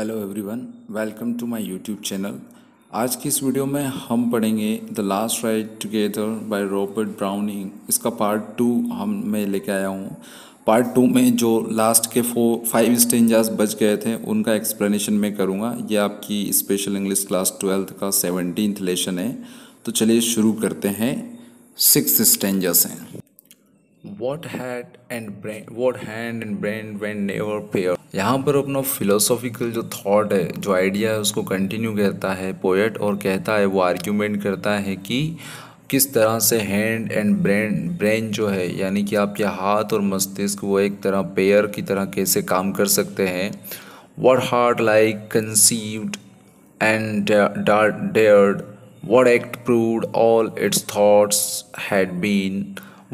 Hello everyone welcome to my YouTube channel आज की इस वीडियो में हम पढ़ेंगे the last ride together by Robert Browning इसका पार्ट टू हम मैं लेके आया हूँ पार्ट टू में जो लास्ट के फोर फाइव स्टेंजर्स बच गए थे उनका एक्सप्लेनेशन मैं करूँगा ये आपकी स्पेशल इंग्लिश क्लास ट्वेल्थ का सेवनटीन लेसन है तो चलिए शुरू करते हैं सिक्स स्टेंजर्स हैं what had and brain what hand and brain when never pair यहाँ पर अपना फिलोसॉफिकल जो थॉट है जो आइडिया है उसको कंटिन्यू करता है पोएट और कहता है वो आर्ग्यूमेंट करता है कि किस तरह से हैंड एंड ब्रेन ब्रेन जो है यानी कि आपके हाथ और मस्तिष्क वो एक तरह पेयर की तरह कैसे काम कर सकते हैं what heart like conceived and dared what act proved all its thoughts had been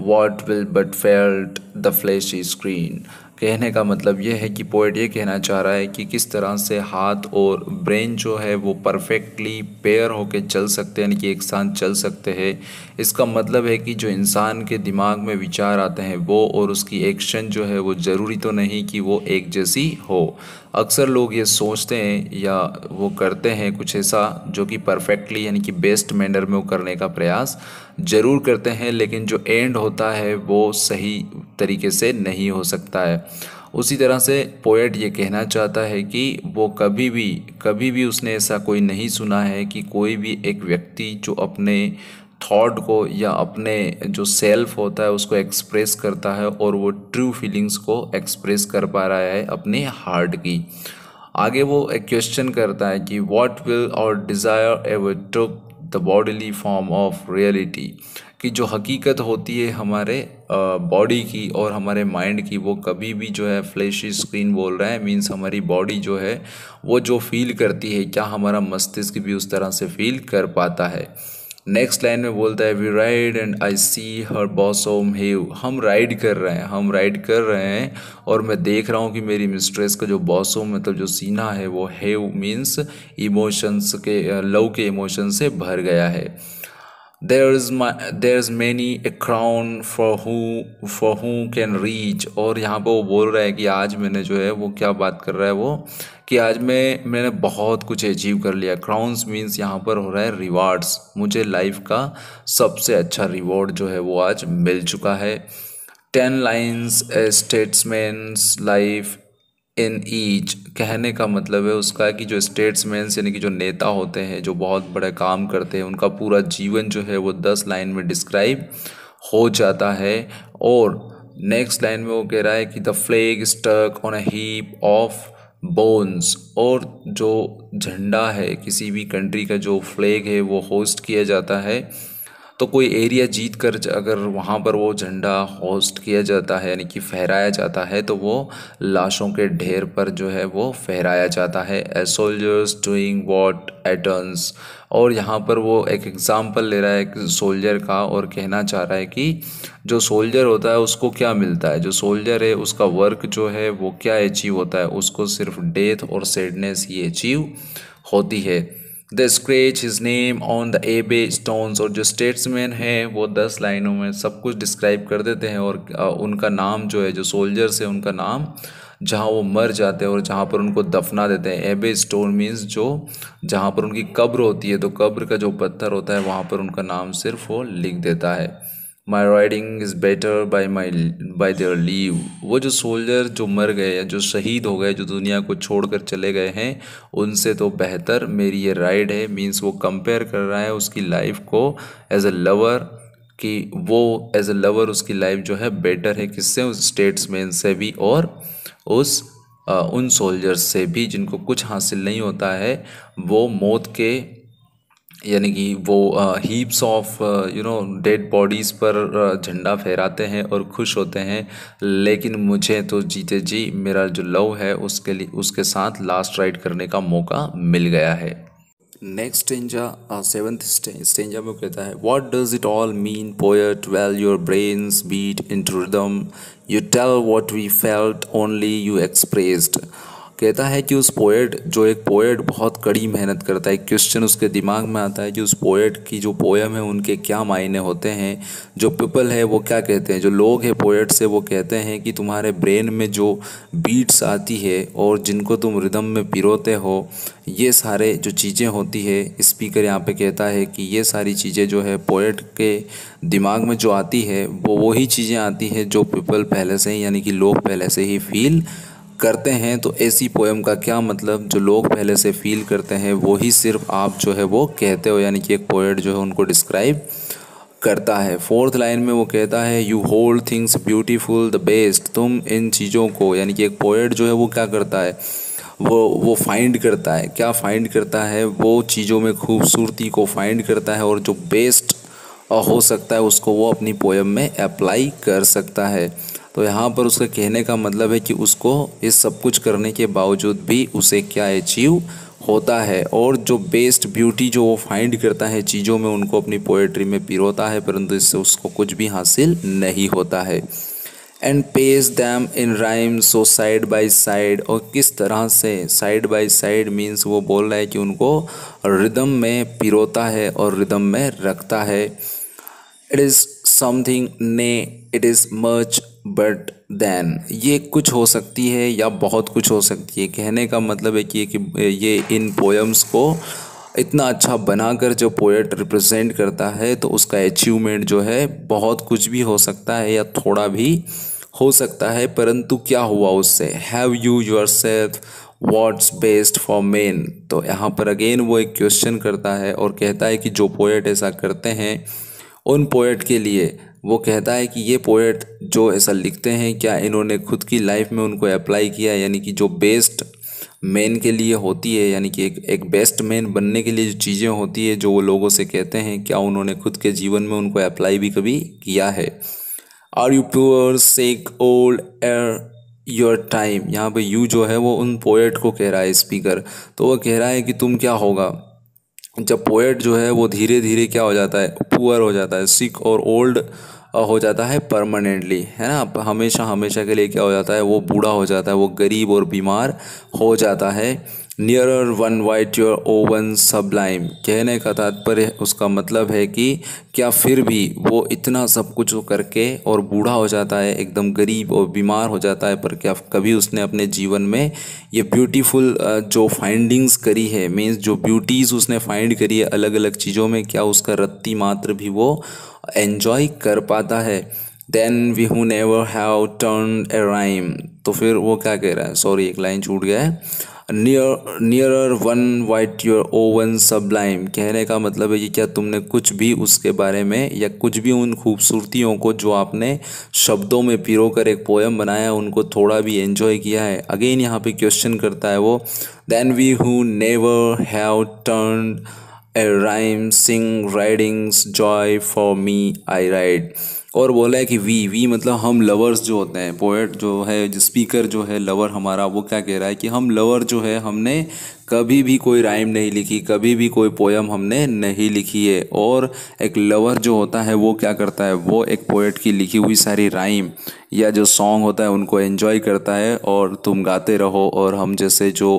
what will but felt the flesh screen कहने का मतलब यह है कि पोइट ये कहना चाह रहा है कि किस तरह से हाथ और ब्रेन जो है वो परफेक्टली पेयर होकर चल सकते हैं यानी कि एक साथ चल सकते हैं इसका मतलब है कि जो इंसान के दिमाग में विचार आते हैं वो और उसकी एक्शन जो है वो ज़रूरी तो नहीं कि वो एक जैसी हो अक्सर लोग ये सोचते हैं या वो करते हैं कुछ ऐसा जो कि परफेक्टली यानी कि बेस्ट मैनर में वो करने का प्रयास ज़रूर करते हैं लेकिन जो एंड होता है वो सही तरीके से नहीं हो सकता है उसी तरह से पोएट ये कहना चाहता है कि वो कभी भी कभी भी उसने ऐसा कोई नहीं सुना है कि कोई भी एक व्यक्ति जो अपने थॉट को या अपने जो सेल्फ होता है उसको एक्सप्रेस करता है और वो ट्रू फीलिंग्स को एक्सप्रेस कर पा रहा है अपने हार्ट की आगे वो एक क्वेश्चन करता है कि व्हाट विल और desire ever took the bodily form of reality कि जो हकीकत होती है हमारे बॉडी की और हमारे माइंड की वो कभी भी जो है फ्लैशी स्क्रीन बोल रहा है मींस हमारी बॉडी जो है वो जो फील करती है क्या हमारा मस्तिष्क भी उस तरह से फील कर पाता है नेक्स्ट लाइन में बोलता है we ride and I see her bosom heave हम राइड कर रहे हैं हम राइड कर रहे हैं और मैं देख रहा हूँ कि मेरी मिस्ट्रेस का जो बॉसोम मतलब जो सीना है वो हेव मीन्स इमोशंस के लव के इमोशंस से भर गया है there's my there's many a crown for who for who can reach और यहाँ पर वो बोल रहा है कि आज मैंने जो है वो क्या बात कर रहा है वो कि आज मैं मैंने बहुत कुछ अचीव कर लिया क्राउन्स मीन्स यहाँ पर हो रहा है रिवार्ड्स मुझे लाइफ का सबसे अच्छा रिवॉर्ड जो है वो आज मिल चुका है ten lines statesman life in each कहने का मतलब है उसका है कि जो स्टेट्समैन यानी कि जो नेता होते हैं जो बहुत बड़े काम करते हैं उनका पूरा जीवन जो है वो दस लाइन में डिस्क्राइब हो जाता है और नेक्स्ट लाइन में वो कह रहा है कि the flag stuck on a heap of bones और जो झंडा है किसी भी कंट्री का जो फ्लेग है वो होस्ट किया जाता है तो कोई एरिया जीत कर अगर वहाँ पर वो झंडा होस्ट किया जाता है यानी कि फहराया जाता है तो वो लाशों के ढेर पर जो है वो फहराया जाता है a soldier's doing what atones और यहाँ पर वो एक एग्ज़ाम्पल ले रहा है एक सोल्जर का और कहना चाह रहा है कि जो सोल्जर होता है उसको क्या मिलता है जो सोल्जर है उसका वर्क जो है वो क्या अचीव होता है उसको सिर्फ डेथ और सैडनेस ही अचीव होती है the scratch his name on the Abbey stones और जो स्टेट्समैन हैं वो दस लाइनों में सब कुछ डिस्क्राइब कर देते हैं और उनका नाम जो है जो सोल्जर्स है उनका नाम जहाँ वो मर जाते हैं और जहाँ पर उनको दफना देते हैं एबे स्टोन मीन्स जो जहाँ पर उनकी कब्र होती है तो कब्र का जो पत्थर होता है वहाँ पर उनका नाम सिर्फ वो लिख देता है my riding is better by my by their leave वो जो सोल्जर जो मर गए या जो शहीद हो गए जो दुनिया को छोड़ कर चले गए हैं उनसे तो बेहतर मेरी ये राइड है मीन्स वो कंपेयर कर रहा है उसकी लाइफ को एज अ लवर कि वो एज अ लवर उसकी लाइफ जो है बेटर है किससे उस स्टेट्समैन से भी और उस आ, उन सोल्जर्स से भी जिनको कुछ हासिल नहीं होता है वो मौत के यानी कि वो heaps of you know dead bodies पर झंडा फहराते हैं और खुश होते हैं लेकिन मुझे तो जीते जी मेरा जो लव है उसके लिए उसके साथ लास्ट राइड करने का मौका मिल गया है नेक्स्ट स्टेंजा सेवन्थ स्टेंजा में कहता है what does it all mean poet well your brains beat into rhythm you tell what we felt only you expressed कहता है कि उस पोएट जो एक पोएट बहुत कड़ी मेहनत करता है क्वेश्चन उसके दिमाग में आता है कि उस पोएट की जो पोएम है उनके क्या मायने होते हैं जो पीपल है वो क्या कहते हैं जो लोग हैं पोएट से वो कहते हैं कि तुम्हारे ब्रेन में जो बीट्स आती है और जिनको तुम रिदम में पिरोते हो ये सारे जो चीज़ें होती है स्पीकर यहाँ पर कहता है कि ये सारी चीज़ें जो है पोएट के दिमाग में जो आती है वो वही चीज़ें आती हैं जो पीपल पहले से ही यानी कि लोग पहले से ही फील करते हैं तो ऐसी पोएम का क्या मतलब जो लोग पहले से फील करते हैं वो ही सिर्फ आप जो है वो कहते हो यानी कि एक पोएट जो है उनको डिस्क्राइब करता है फोर्थ लाइन में वो कहता है you hold things beautiful the best तुम इन चीज़ों को यानी कि एक पोएट जो है वो क्या करता है वो वो फाइंड करता है क्या फाइंड करता है वो चीज़ों में खूबसूरती को फाइंड करता है और जो बेस्ट हो सकता है उसको वो अपनी पोएम में अप्लाई कर सकता है तो यहाँ पर उसका कहने का मतलब है कि उसको ये सब कुछ करने के बावजूद भी उसे क्या अचीव होता है और जो बेस्ट ब्यूटी जो वो फाइंड करता है चीज़ों में उनको अपनी पोएट्री में पिरोता है परंतु इससे उसको कुछ भी हासिल नहीं होता है and pace them in rhyme so side by side और किस तरह से साइड बाई साइड मीन्स वो बोल रहा है कि उनको रिदम में पिरोता है और रिदम में रखता है it is something nay it is much but then ये कुछ हो सकती है या बहुत कुछ हो सकती है कहने का मतलब है कि, कि ये इन पोएम्स को इतना अच्छा बनाकर जो पोएट रिप्रेजेंट करता है तो उसका अचीवमेंट जो है बहुत कुछ भी हो सकता है या थोड़ा भी हो सकता है परंतु क्या हुआ उससे have you yourself what's best for men तो यहाँ पर अगेन वो एक क्वेश्चन करता है और कहता है कि जो पोएट ऐसा करते हैं उन पोएट के लिए वो कहता है कि ये पोएट जो ऐसा लिखते हैं क्या इन्होंने खुद की लाइफ में उनको अप्लाई किया यानी कि जो बेस्ट मैन के लिए होती है यानी कि एक एक बेस्ट मैन बनने के लिए जो चीज़ें होती है जो वो लोगों से कहते हैं क्या उन्होंने खुद के जीवन में उनको अप्लाई भी कभी किया है are you poor sick old ere your time यहाँ पे यू जो है वो उन पोएट को कह रहा है स्पीकर तो वह कह रहा है कि तुम क्या होगा जब पोएट जो है वो धीरे धीरे क्या हो जाता है पुअर हो जाता है सिक और ओल्ड हो जाता है परमानेंटली है ना हमेशा हमेशा के लिए क्या हो जाता है वो बूढ़ा हो जाता है वो गरीब और बीमार हो जाता है nearer one whit your own sublime कहने का तात्पर्य उसका मतलब है कि क्या फिर भी वो इतना सब कुछ करके और बूढ़ा हो जाता है एकदम गरीब और बीमार हो जाता है पर क्या कभी उसने अपने जीवन में ये ब्यूटीफुल जो फाइंडिंग्स करी है मीन्स जो ब्यूटीज़ उसने फाइंड करी है अलग अलग चीज़ों में क्या उसका रत्ती मात्र भी वो एन्जॉय कर पाता है than we who never have turn a rhyme तो फिर वो क्या कह रहा है सॉरी एक लाइन छूट गया है near nearer one whit your own sublime कहने का मतलब है कि क्या तुमने कुछ भी उसके बारे में या कुछ भी उन खूबसूरतियों को जो आपने शब्दों में पिरो कर एक पोएम बनाया उनको थोड़ा भी एंजॉय किया है अगेन यहाँ पे क्वेश्चन करता है वो than we who never have turn a rhyme sing riding's joy for me I ride और बोला है कि वी वी मतलब हम लवर्स जो होते हैं पोएट जो है जो स्पीकर जो है लवर हमारा वो क्या कह रहा है कि हम लवर जो है हमने कभी भी कोई राइम नहीं लिखी कभी भी कोई पोयम हमने नहीं लिखी है और एक लवर जो होता है वो क्या करता है वो एक पोएट की लिखी हुई सारी राइम या जो सॉन्ग होता है उनको एन्जॉय करता है और तुम गाते रहो और हम जैसे जो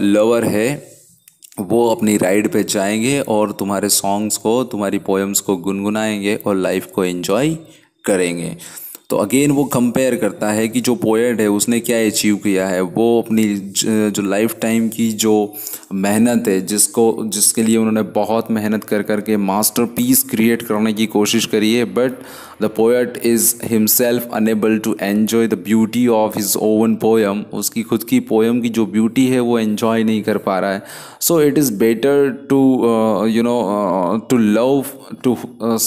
लवर है वो अपनी राइड पे जाएंगे और तुम्हारे सॉन्ग्स को तुम्हारी पोएम्स को गुनगुनाएंगे और लाइफ को एंजॉय करेंगे तो अगेन वो कंपेयर करता है कि जो पोएट है उसने क्या अचीव किया है वो अपनी जो लाइफ टाइम की जो मेहनत है जिसको जिसके लिए उन्होंने बहुत मेहनत कर कर के मास्टर पीस क्रिएट करने की कोशिश करी है but the poet is himself unable to enjoy the beauty of his own poem उसकी खुद की पोएम की जो ब्यूटी है वो एन्जॉय नहीं कर पा रहा है so it is better to you know to love to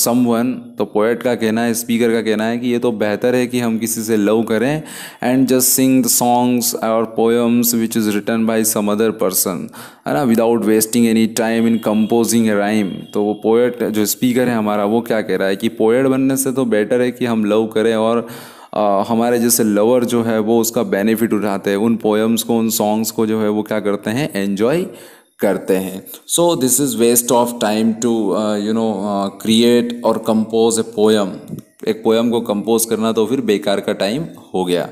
someone तो पोएट का कहना है स्पीकर का कहना है कि ये तो बेहतर बेहतर है कि हम किसी से लव करें and just sing the songs और poems which is written by some other person है ना without wasting any time in composing rhyme तो वो पोएट जो स्पीकर है हमारा वो क्या कह रहा है कि पोएट बनने से तो बेटर है कि हम लव करें और आ, हमारे जैसे लवर जो है वो उसका बेनिफिट उठाते हैं उन पोएम्स को उन सॉन्ग्स को जो है वो क्या करते हैं एन्जॉय करते हैं so this is waste of time to you know create और कंपोज ए पोएम एक पोएम को कंपोज करना तो फिर बेकार का टाइम हो गया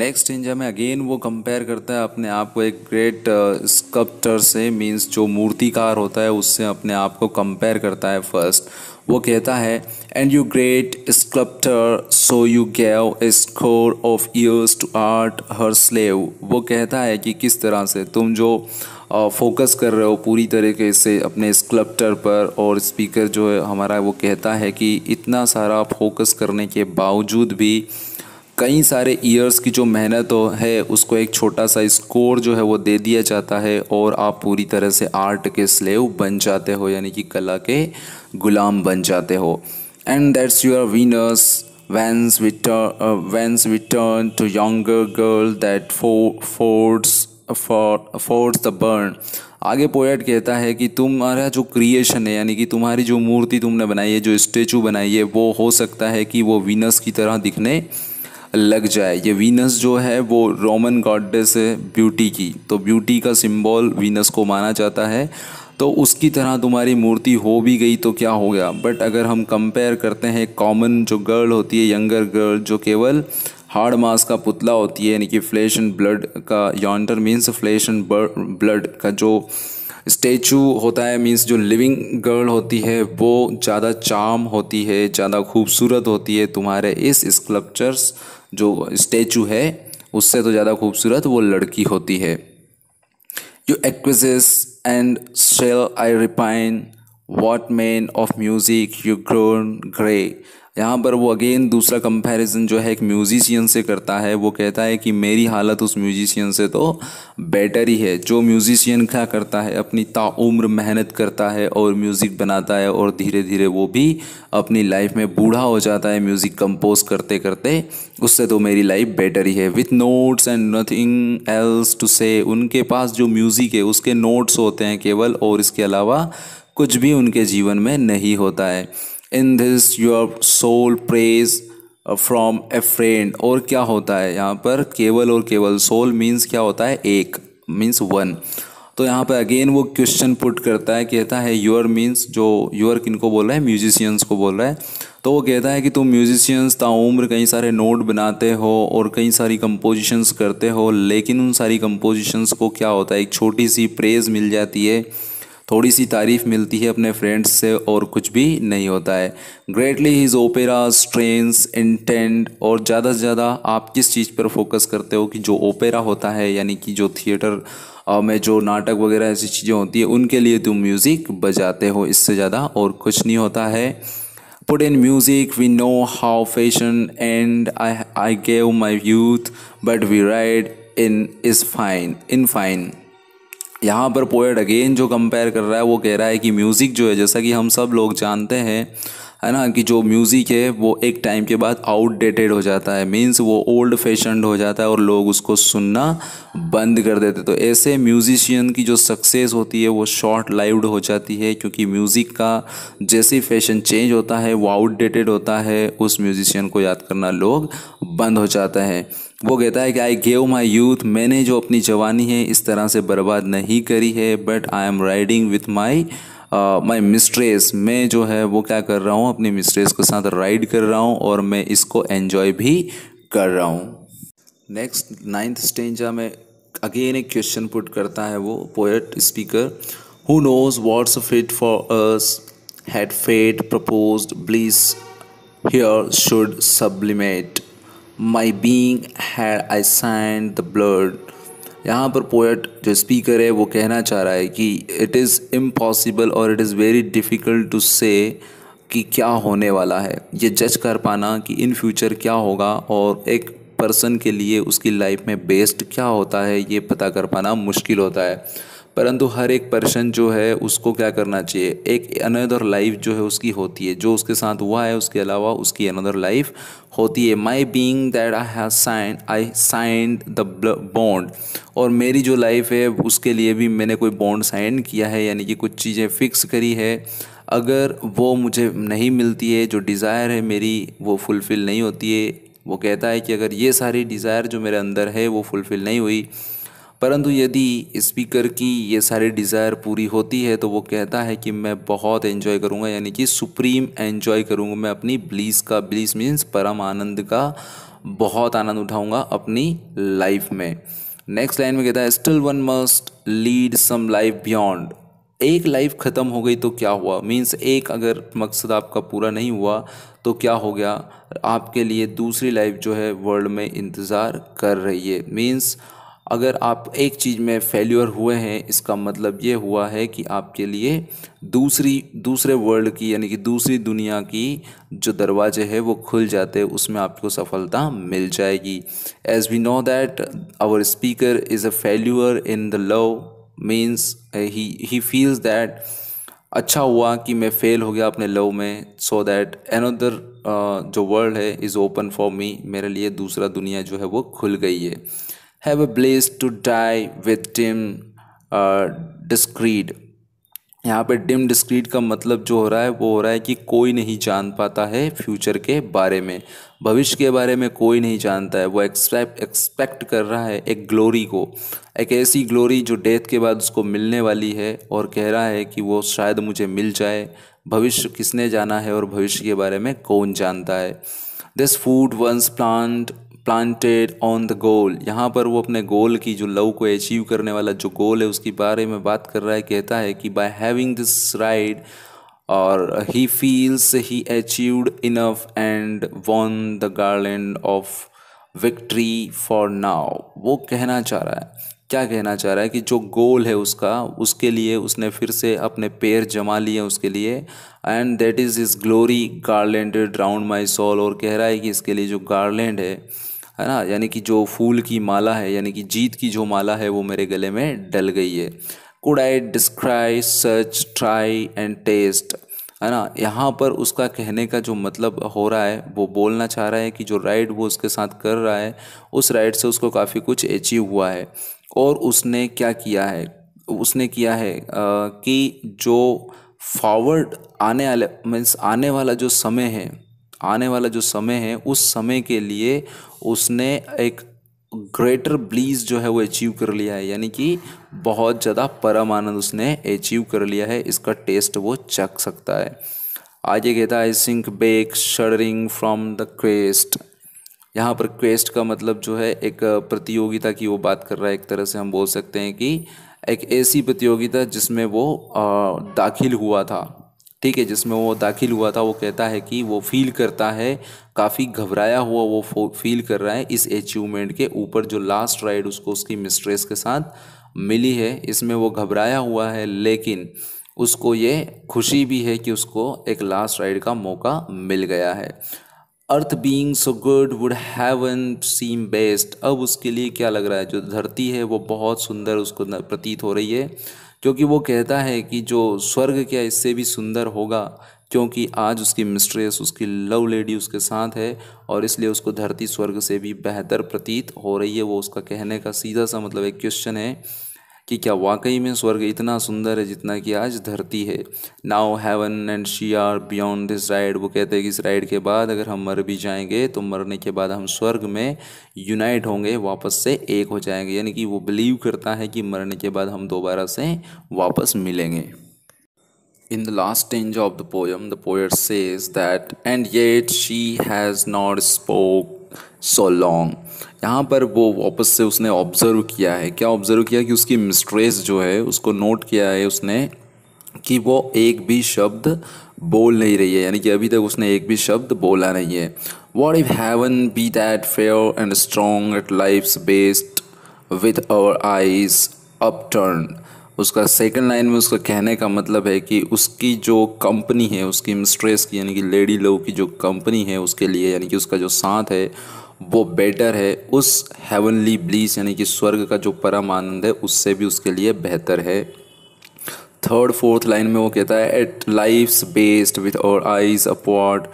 नेक्स्ट इंजा में अगेन वो कंपेयर करता है अपने आप को एक ग्रेट स्कप्टर uh, से मींस जो मूर्तिकार होता है उससे अपने आप को कंपेयर करता है फर्स्ट वो कहता है and you great sculptor so you gave a score of years to art her slave वो कहता है कि किस तरह से तुम जो फोकस कर रहे हो पूरी तरीके से अपने स्कल्प्टर पर और स्पीकर जो है हमारा वो कहता है कि इतना सारा फोकस करने के बावजूद भी कई सारे ईयर्स की जो मेहनत हो है उसको एक छोटा सा स्कोर जो है वो दे दिया जाता है और आप पूरी तरह से आर्ट के स्लेव बन जाते हो यानी कि कला के गुलाम बन जाते हो एंड दैट्स योर विनर्स वैंस विटर्न वैंस विटर्न to younger girl that fords affords the burn आगे पोएट कहता है कि तुम्हारा जो क्रिएशन है यानी कि तुम्हारी जो मूर्ति तुमने बनाई है जो स्टेचू बनाई है वो हो सकता है कि वो वीनस की तरह दिखने लग जाए ये वीनस जो है वो रोमन गॉडेस है ब्यूटी की तो ब्यूटी का सिंबल वीनस को माना जाता है तो उसकी तरह तुम्हारी मूर्ति हो भी गई तो क्या हो गया बट अगर हम कंपेयर करते हैं कॉमन जो गर्ल होती है यंगर गर्ल जो केवल हार्ड मास का पुतला होती है यानी कि फ्लेश एंड ब्लड का yonder means flesh and blood का जो स्टेचू होता है मीन्स जो लिविंग गर्ल होती है वो ज़्यादा चाम होती है ज़्यादा खूबसूरत होती है तुम्हारे इस स्कल्पचर्स जो स्टेचू है उससे तो ज़्यादा खूबसूरत वो लड़की होती है you acquiesce and shall I repine what man of music you grown grey यहाँ पर वो अगेन दूसरा कंपैरिजन जो है एक म्यूजिशियन से करता है वो कहता है कि मेरी हालत उस म्यूजिशियन से तो बेटर ही है जो म्यूजिशियन क्या करता है अपनी ताउम्र मेहनत करता है और म्यूज़िक बनाता है और धीरे धीरे वो भी अपनी लाइफ में बूढ़ा हो जाता है म्यूज़िक कंपोज करते करते उससे तो मेरी लाइफ बेटर ही है with notes and nothing else to say उनके पास जो म्यूज़िक है उसके नोट्स होते हैं केवल और इसके अलावा कुछ भी उनके जीवन में नहीं होता है in this your sole praise from a friend और क्या होता है यहाँ पर केवल और केवल सोल मीन्स क्या होता है एक मीन्स वन तो यहाँ पर अगेन वो क्वेश्चन पुट करता है कहता है योर मीन्स जो योर किन को बोल रहा है म्यूजिशियंस को बोल रहा है तो वो कहता है कि तुम म्यूजिशियंस ताउम्र कई सारे नोट बनाते हो और कई सारी कंपोजिशंस करते हो लेकिन उन सारी कंपोजिशंस को क्या होता है एक छोटी सी प्रेज मिल जाती है थोड़ी सी तारीफ़ मिलती है अपने फ्रेंड्स से और कुछ भी नहीं होता है greatly his opera strains intent और ज़्यादा से ज़्यादा आप किस चीज़ पर फोकस करते हो कि जो ओपेरा होता है यानी कि जो थिएटर में जो नाटक वगैरह ऐसी चीज़ें होती है उनके लिए तुम म्यूज़िक बजाते हो इससे ज़्यादा और कुछ नहीं होता है put in music we know how fashion end I I gave my youth but we ride in is fine in fine यहाँ पर पोएट अगेन जो कंपेयर कर रहा है वो कह रहा है कि म्यूज़िक जो है जैसा कि हम सब लोग जानते हैं है ना कि जो म्यूज़िक है वो एक टाइम के बाद आउटडेटेड हो जाता है मीन्स वो ओल्ड फैशनड हो जाता है और लोग उसको सुनना बंद कर देते तो ऐसे म्यूज़िशियन की जो सक्सेस होती है वो शॉर्ट लाइव्ड हो जाती है क्योंकि म्यूज़िक का जैसे फैशन चेंज होता है वो आउटडेटेड होता है उस म्यूज़िशियन को याद करना लोग बंद हो जाता है वो कहता है कि आई गेव माई यूथ मैंने जो अपनी जवानी है इस तरह से बर्बाद नहीं करी है but I am riding with my my mistress मैं जो है वो क्या कर रहा हूँ अपनी मिस्ट्रेस के साथ राइड कर रहा हूँ और मैं इसको एन्जॉय भी कर रहा हूँ नेक्स्ट नाइन्थ स्टेंजा में अगेन एक क्वेश्चन पुट करता है वो poet speaker who knows what's fit for us had fate propose bliss here should sublimate my being had I signed the blood यहाँ पर पोएट जो स्पीकर है वो कहना चाह रहा है कि इट इज़ इम्पॉसिबल और it is very difficult to say कि क्या होने वाला है ये जज कर पाना कि इन फ्यूचर क्या होगा और एक पर्सन के लिए उसकी लाइफ में बेस्ट क्या होता है ये पता कर पाना मुश्किल होता है परंतु हर एक पर्सन जो है उसको क्या करना चाहिए एक अनदर लाइफ जो है उसकी होती है जो उसके साथ हुआ है उसके अलावा उसकी अनदर लाइफ होती है my being that I have signed I signed the bond और मेरी जो लाइफ है उसके लिए भी मैंने कोई बॉन्ड साइन किया है यानी कि कुछ चीज़ें फ़िक्स करी है अगर वो मुझे नहीं मिलती है जो डिज़ायर है मेरी वो फुलफ़िल नहीं होती है वो कहता है कि अगर ये सारी डिज़ायर जो मेरे अंदर है वो फुलफ़िल नहीं हुई परंतु यदि स्पीकर की ये सारी डिज़ायर पूरी होती है तो वो कहता है कि मैं बहुत एंजॉय करूँगा यानी कि सुप्रीम एंजॉय करूँगा मैं अपनी ब्लीस का ब्लीस मीन्स परम आनंद का बहुत आनंद उठाऊँगा अपनी लाइफ में नेक्स्ट लाइन में कहता है still one must lead some life beyond एक लाइफ ख़त्म हो गई तो क्या हुआ मीन्स एक अगर मकसद आपका पूरा नहीं हुआ तो क्या हो गया आपके लिए दूसरी लाइफ जो है वर्ल्ड में इंतज़ार कर रही है मीन्स अगर आप एक चीज़ में फेल्यूर हुए हैं इसका मतलब ये हुआ है कि आपके लिए दूसरी दूसरे वर्ल्ड की यानी कि दूसरी दुनिया की जो दरवाजे है वो खुल जाते हैं उसमें आपको सफलता मिल जाएगी as we know that our speaker is a failure in the love means he feels that अच्छा हुआ कि मैं फेल हो गया अपने लव में सो दैट अनदर जो वर्ल्ड है इज़ ओपन फॉर मी मेरे लिए दूसरा दुनिया जो है वो खुल गई है have a bliss to die with dim descried uh, यहाँ पे डिम डिस्क्रीड का मतलब जो हो रहा है वो हो रहा है कि कोई नहीं जान पाता है फ्यूचर के बारे में भविष्य के बारे में कोई नहीं जानता है वो एक्सपेक्ट एक्सपेक्ट कर रहा है एक ग्लोरी को एक ऐसी ग्लोरी जो डेथ के बाद उसको मिलने वाली है और कह रहा है कि वो शायद मुझे मिल जाए भविष्य किसने जाना है और भविष्य के बारे में कौन जानता है this food once plant planted on the goal यहाँ पर वो अपने गोल की जो लव को अचीव करने वाला जो गोल है उसके बारे में बात कर रहा है कहता है कि बाय हैविंग दिस राइड और he feels he achieved enough and won the garland of victory for now वो कहना चाह रहा है क्या कहना चाह रहा है कि जो गोल है उसका उसके लिए उसने फिर से अपने पैर जमा लिए उसके लिए and that is his glory garlanded round my soul और कह रहा है कि इसके लिए जो गार्लैंड है है ना यानी कि जो फूल की माला है यानी कि जीत की जो माला है वो मेरे गले में डल गई है could I describe search try and test है ना यहाँ पर उसका कहने का जो मतलब हो रहा है वो बोलना चाह रहा है कि जो राइड वो उसके साथ कर रहा है उस राइड से उसको काफ़ी कुछ अचीव हुआ है और उसने क्या किया है उसने किया है आ, कि जो फॉरवर्ड आने वाले मीन्स आने वाला जो समय है आने वाला जो समय है उस समय के लिए उसने एक ग्रेटर ब्लीज जो है वो अचीव कर लिया है यानी कि बहुत ज़्यादा परम आनंद उसने अचीव कर लिया है इसका टेस्ट वो चख सकता है आगे कहता है sink back shuddering from the quest यहाँ पर क्वेस्ट का मतलब जो है एक प्रतियोगिता की वो बात कर रहा है एक तरह से हम बोल सकते हैं कि एक ऐसी प्रतियोगिता जिसमें वो दाखिल हुआ था ठीक है जिसमें वो दाखिल हुआ था वो कहता है कि वो फील करता है काफ़ी घबराया हुआ वो फील कर रहा है इस अचीवमेंट के ऊपर जो लास्ट राइड उसको उसकी मिस्ट्रेस के साथ मिली है इसमें वो घबराया हुआ है लेकिन उसको ये खुशी भी है कि उसको एक लास्ट राइड का मौका मिल गया है earth being so good would heaven seem best अब उसके लिए क्या लग रहा है जो धरती है वो बहुत सुंदर उसको प्रतीत हो रही है क्योंकि वो कहता है कि जो स्वर्ग क्या इससे भी सुंदर होगा क्योंकि आज उसकी मिस्ट्रेस उसकी लव लेडी उसके साथ है और इसलिए उसको धरती स्वर्ग से भी बेहतर प्रतीत हो रही है वो उसका कहने का सीधा सा मतलब एक क्वेश्चन है कि क्या वाकई में स्वर्ग इतना सुंदर है जितना कि आज धरती है now heaven and she are beyond this ride वो कहते हैं कि इस राइड के बाद अगर हम मर भी जाएंगे तो मरने के बाद हम स्वर्ग में यूनाइट होंगे वापस से एक हो जाएंगे यानी कि वो बिलीव करता है कि मरने के बाद हम दोबारा से वापस मिलेंगे In the last stanza of the poem, the poet says that, and yet she has not spoke so long. यहाँ पर वो वापस से उसने ऑब्ज़र्व किया है क्या ऑब्ज़र्व किया कि उसकी मिस्ट्रेस जो है उसको नोट किया है उसने कि वो एक भी शब्द बोल नहीं रही है यानी कि अभी तक उसने एक भी शब्द बोला नहीं है what if heaven be that fair and strong at life best with our eyes upturn उसका सेकंड लाइन में उसका कहने का मतलब है कि उसकी जो कंपनी है उसकी मिस्ट्रेस की यानी कि लेडी लोग की जो कंपनी है उसके लिए यानी कि उसका जो साथ है वो बेटर है उस हेवनली ब्लीस यानी कि स्वर्ग का जो परम आनंद है उससे भी उसके लिए बेहतर है थर्ड फोर्थ लाइन में वो कहता है at life best with our eyes अपॉट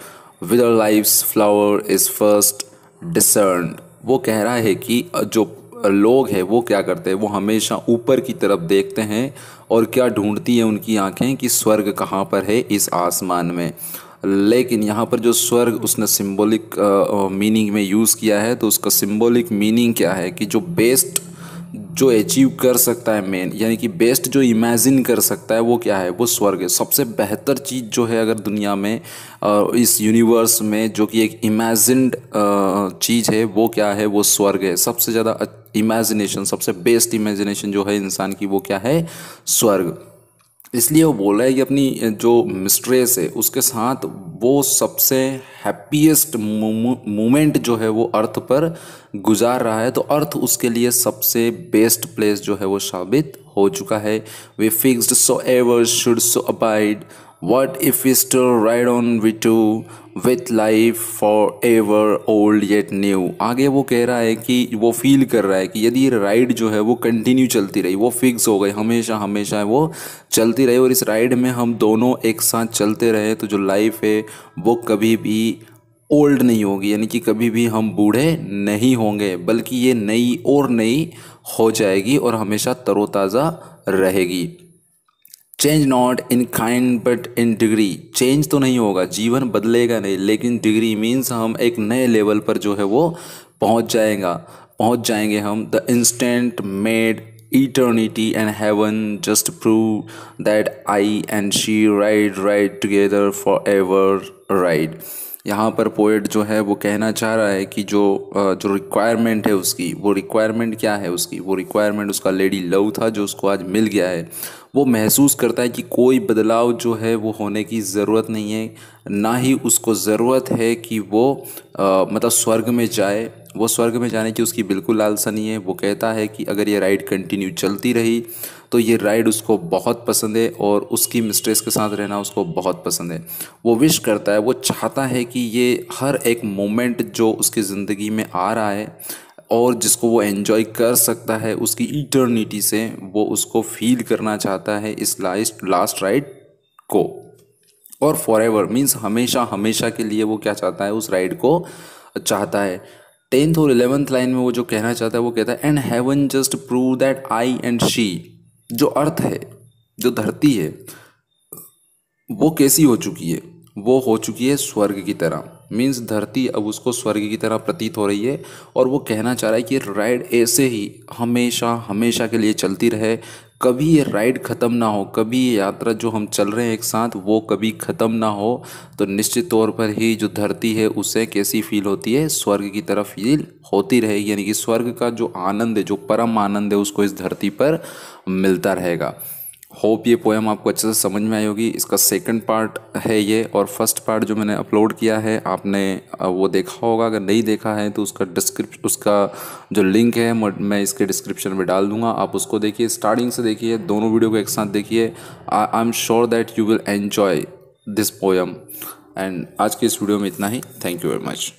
with our life flower is first discern वो कह रहा है कि जो लोग हैं वो क्या करते हैं वो हमेशा ऊपर की तरफ देखते हैं और क्या ढूंढती है उनकी आंखें कि स्वर्ग कहाँ पर है इस आसमान में लेकिन यहाँ पर जो स्वर्ग उसने सिंबॉलिक मीनिंग में यूज़ किया है तो उसका सिंबॉलिक मीनिंग क्या है कि जो बेस्ट जो अचीव कर सकता है मेन यानी कि बेस्ट जो इमेजिन कर सकता है वो क्या है वो स्वर्ग है सबसे बेहतर चीज़ जो है अगर दुनिया में इस यूनिवर्स में जो कि एक इमेजिनड चीज़ है वो क्या है वो स्वर्ग है सबसे ज़्यादा इमेजिनेशन सबसे बेस्ट इमेजिनेशन जो है इंसान की वो क्या है स्वर्ग इसलिए वो बोल रहा है कि अपनी जो मिस्ट्रेस है उसके साथ वो सबसे हैप्पीएस्ट मोमेंट जो है वो अर्थ पर गुजार रहा है तो अर्थ उसके लिए सबसे बेस्ट प्लेस जो है वो साबित हो चुका है we fixed so ever should so abide What if we still ride on we two with life ever old yet new? आगे वो कह रहा है कि वो फील कर रहा है कि यदि ये राइड जो है वो कंटिन्यू चलती रही वो फिक्स हो गई हमेशा हमेशा वो चलती रही और इस राइड में हम दोनों एक साथ चलते रहे तो जो लाइफ है वो कभी भी ओल्ड नहीं होगी यानी कि कभी भी हम बूढ़े नहीं होंगे बल्कि ये नई और नई हो जाएगी और हमेशा तरोताज़ा रहेगी change not in kind but in degree change तो नहीं होगा जीवन बदलेगा नहीं लेकिन डिग्री मीन्स हम एक नए लेवल पर जो है वो पहुंच जाएगा पहुंच जाएंगे हम the instant made eternity and heaven just prove that I and she ride ride together forever ride यहाँ पर पोइट जो है वो कहना चाह रहा है कि जो जो रिक्वायरमेंट है उसकी वो रिक्वायरमेंट क्या है उसकी वो रिक्वायरमेंट उसका लेडी लव था जो उसको आज मिल गया है वो महसूस करता है कि कोई बदलाव जो है वो होने की ज़रूरत नहीं है ना ही उसको ज़रूरत है कि वो आ, मतलब स्वर्ग में जाए वो स्वर्ग में जाने की उसकी बिल्कुल लालसा नहीं है वो कहता है कि अगर ये राइड कंटिन्यू चलती रही तो ये राइड उसको बहुत पसंद है और उसकी मिस्ट्रेस के साथ रहना उसको बहुत पसंद है वो विश करता है वो चाहता है कि ये हर एक मोमेंट जो उसकी ज़िंदगी में आ रहा है और जिसको वो एन्जॉय कर सकता है उसकी इटर्निटी से वो उसको फील करना चाहता है इस लास्ट लास्ट राइड को और फॉर एवर मीन्स हमेशा हमेशा के लिए वो क्या चाहता है उस राइड को चाहता है टेंथ और इलेवेंथ लाइन में वो जो कहना चाहता है वो कहता है and heaven just prove that I and she जो अर्थ है जो धरती है वो कैसी हो चुकी है वो हो चुकी है स्वर्ग की तरह मीन्स धरती अब उसको स्वर्ग की तरह प्रतीत हो रही है और वो कहना चाह रहा है कि राइड ऐसे ही हमेशा हमेशा के लिए चलती रहे कभी ये राइड ख़त्म ना हो कभी ये यात्रा जो हम चल रहे हैं एक साथ वो कभी ख़त्म ना हो तो निश्चित तौर पर ही जो धरती है उसे कैसी फील होती है स्वर्ग की तरफ फील होती रहेगी यानी कि स्वर्ग का जो आनंद है जो परम आनंद है उसको इस धरती पर मिलता रहेगा होप ये पोएम आपको अच्छे से समझ में आई होगी इसका सेकंड पार्ट है ये और फर्स्ट पार्ट जो मैंने अपलोड किया है आपने वो देखा होगा अगर नहीं देखा है तो उसका डिस्क्रिप उसका जो लिंक है मैं इसके डिस्क्रिप्शन में डाल दूंगा आप उसको देखिए स्टार्टिंग से देखिए दोनों वीडियो को एक साथ देखिए I am sure that you will enjoy this poem and आज के इस वीडियो में इतना ही थैंक यू वेरी मच